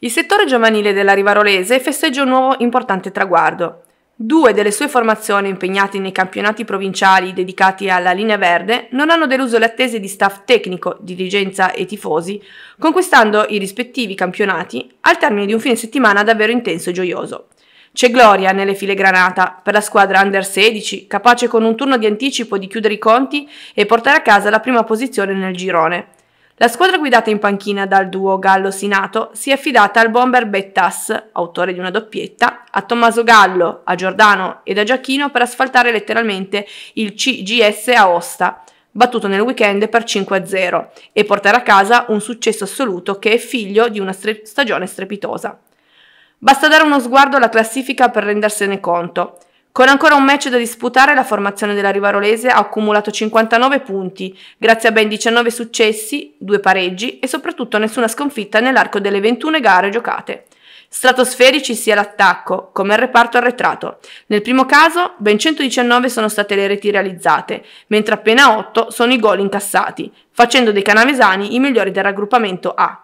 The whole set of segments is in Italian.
Il settore giovanile della Rivarolese festeggia un nuovo importante traguardo. Due delle sue formazioni impegnate nei campionati provinciali dedicati alla linea verde non hanno deluso le attese di staff tecnico, dirigenza e tifosi, conquistando i rispettivi campionati al termine di un fine settimana davvero intenso e gioioso. C'è gloria nelle file granata per la squadra under 16, capace con un turno di anticipo di chiudere i conti e portare a casa la prima posizione nel girone. La squadra guidata in panchina dal duo Gallo Sinato si è affidata al bomber Bettas, autore di una doppietta, a Tommaso Gallo, a Giordano ed a Giacchino per asfaltare letteralmente il CGS Aosta, battuto nel weekend per 5-0 e portare a casa un successo assoluto che è figlio di una stre stagione strepitosa. Basta dare uno sguardo alla classifica per rendersene conto. Con ancora un match da disputare, la formazione della Rivarolese ha accumulato 59 punti, grazie a ben 19 successi, 2 pareggi e soprattutto nessuna sconfitta nell'arco delle 21 gare giocate. Stratosferici sia l'attacco, come il reparto arretrato. Nel primo caso, ben 119 sono state le reti realizzate, mentre appena 8 sono i gol incassati, facendo dei canavesani i migliori del raggruppamento A.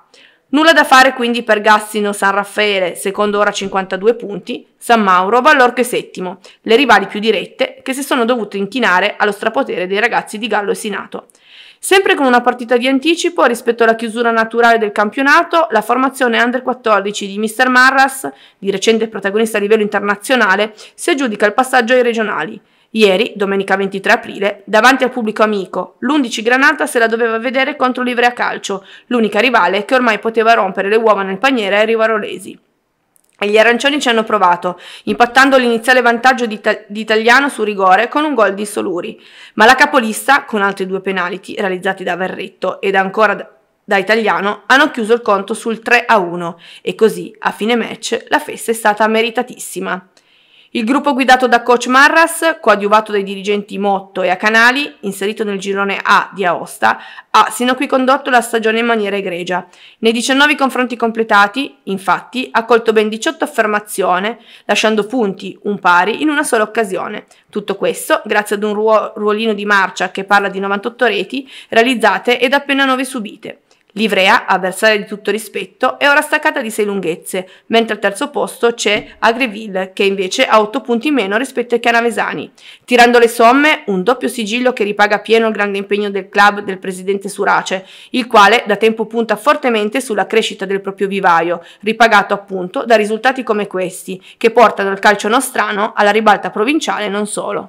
Nulla da fare quindi per Gassino San Raffaele, secondo ora 52 punti, San Mauro Vallorche settimo, le rivali più dirette che si sono dovute inchinare allo strapotere dei ragazzi di Gallo e Sinato. Sempre con una partita di anticipo rispetto alla chiusura naturale del campionato, la formazione under 14 di Mr. Marras, di recente protagonista a livello internazionale, si aggiudica il passaggio ai regionali. Ieri, domenica 23 aprile, davanti al pubblico amico, l'11 Granata se la doveva vedere contro l'Ivrea Calcio, l'unica rivale che ormai poteva rompere le uova nel paniere ai rivarolesi. E gli arancioni ci hanno provato, impattando l'iniziale vantaggio di, di, italiano su rigore con un gol di Soluri. Ma la capolista, con altri due penalti realizzati da Verretto ed ancora da, italiano, hanno chiuso il conto sul 3-1 e così, a fine match, la festa è stata meritatissima. Il gruppo guidato da coach Marras, coadiuvato dai dirigenti Motto e Acanali, inserito nel girone A di Aosta, ha sino a qui condotto la stagione in maniera egregia. Nei 19 confronti completati, infatti, ha colto ben 18 affermazioni, lasciando punti, un pari, in una sola occasione. Tutto questo grazie ad un ruolino di marcia che parla di 98 reti realizzate ed appena 9 subite. Livrea, avversaria di tutto rispetto, è ora staccata di 6 lunghezze, mentre al terzo posto c'è Agreville, che invece ha 8 punti in meno rispetto ai canavesani. Tirando le somme, un doppio sigillo che ripaga pieno il grande impegno del club del presidente Surace, il quale da tempo punta fortemente sulla crescita del proprio vivaio, ripagato appunto da risultati come questi, che portano il calcio nostrano alla ribalta provinciale non solo.